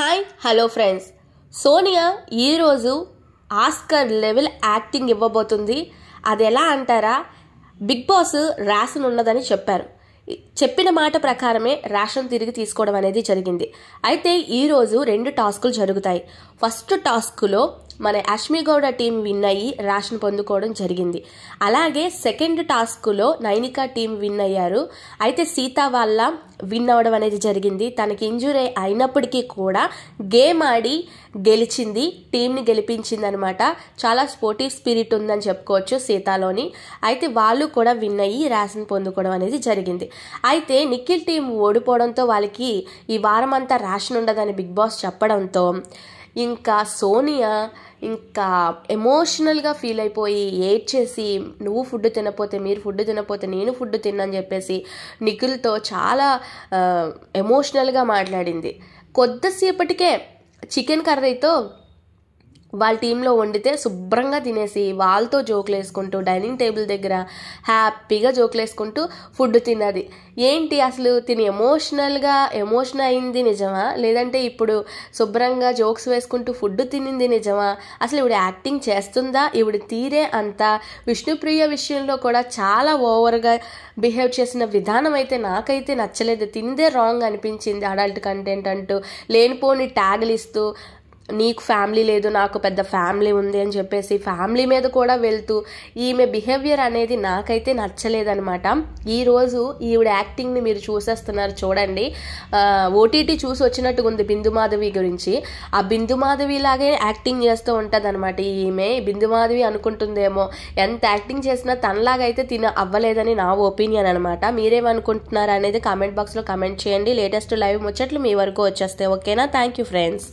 hi hello friends Sonia ఈరోజు Oscar level acting ఇవ్వబోతుంది అది ఎలా అంటారా బిగ్ బాస్ రాసిన ఉన్నదని చెప్పారు చెప్పిన మాట ప్రకారమే రేషన్ తిరిగి తీసుకోవడం అనేది జరిగింది అయితే ఈరోజు రెండు టాస్కులు జరుగుతాయి ఫస్ట్ టాస్క్లో మన అష్మి గౌడ టీం విన్ అయ్యి రేషన్ పొందుకోవడం జరిగింది అలాగే సెకండ్ టాస్క్లో నైనిక టీం విన్ అయ్యారు అయితే సీత వాళ్ళ విన్ అవ్వడం అనేది జరిగింది తనకి ఇంజురీ అయినప్పటికీ కూడా గేమ్ ఆడి గెలిచింది టీంని గెలిపించింది అనమాట చాలా స్పోర్టివ్ స్పిరిట్ ఉందని చెప్పుకోవచ్చు సీతాలోని అయితే వాళ్ళు కూడా విన్ అయ్యి రేషన్ పొందుకోవడం అనేది జరిగింది అయితే నిఖిల్ టీం ఓడిపోవడంతో వాళ్ళకి ఈ వారం అంతా రేషన్ ఉండదని బిగ్ బాస్ చెప్పడంతో ఇంకా సోనియా ఇంకా ఎమోషనల్గా ఫీల్ అయిపోయి ఏడ్చేసి నువ్వు ఫుడ్ తినపోతే మీరు ఫుడ్ తినపోతే నేను ఫుడ్ తిన్నాను చెప్పేసి నిఖిల్తో చాలా ఎమోషనల్గా మాట్లాడింది కొద్దిసేపటికే చికెన్ కర్రీతో వాళ్ళ టీంలో వండితే శుభ్రంగా తినేసి వాళ్ళతో జోకులు వేసుకుంటూ డైనింగ్ టేబుల్ దగ్గర హ్యాపీగా జోకులు వేసుకుంటూ ఫుడ్ తిన్నది ఏంటి అసలు తిని ఎమోషనల్గా ఎమోషన్ అయింది నిజమా లేదంటే ఇప్పుడు శుభ్రంగా జోక్స్ వేసుకుంటూ ఫుడ్ తినింది నిజమా అసలు ఇవిడ యాక్టింగ్ చేస్తుందా ఇవిడ తీరే అంత విష్ణుప్రియ విషయంలో కూడా చాలా ఓవర్గా బిహేవ్ చేసిన విధానం అయితే నాకైతే నచ్చలేదు తిందే రాంగ్ అనిపించింది అడల్ట్ కంటెంట్ అంటూ లేనిపోని ట్యాగులు ఇస్తూ నీకు ఫ్యామిలీ లేదు నాకు పెద్ద ఫ్యామిలీ ఉంది అని చెప్పేసి ఫ్యామిలీ మీద కూడా వెళ్తూ ఈమె బిహేవియర్ అనేది నాకైతే నచ్చలేదనమాట ఈరోజు ఈవిడ యాక్టింగ్ని మీరు చూసేస్తున్నారు చూడండి ఓటీటీ చూసి వచ్చినట్టుగా ఉంది బిందుమాధవి గురించి ఆ బిందుమాధవి లాగే యాక్టింగ్ చేస్తూ అనమాట ఈమె బిందుమాధవి అనుకుంటుందేమో ఎంత యాక్టింగ్ చేసినా తనలాగైతే తిన అవ్వలేదని నా ఒపీనియన్ అనమాట మీరేమనుకుంటున్నారు అనేది కామెంట్ బాక్స్లో కమెంట్ చేయండి లేటెస్ట్ లైవ్ ముచ్చట్లు మీ వరకు వచ్చేస్తే ఓకేనా థ్యాంక్ యూ ఫ్రెండ్స్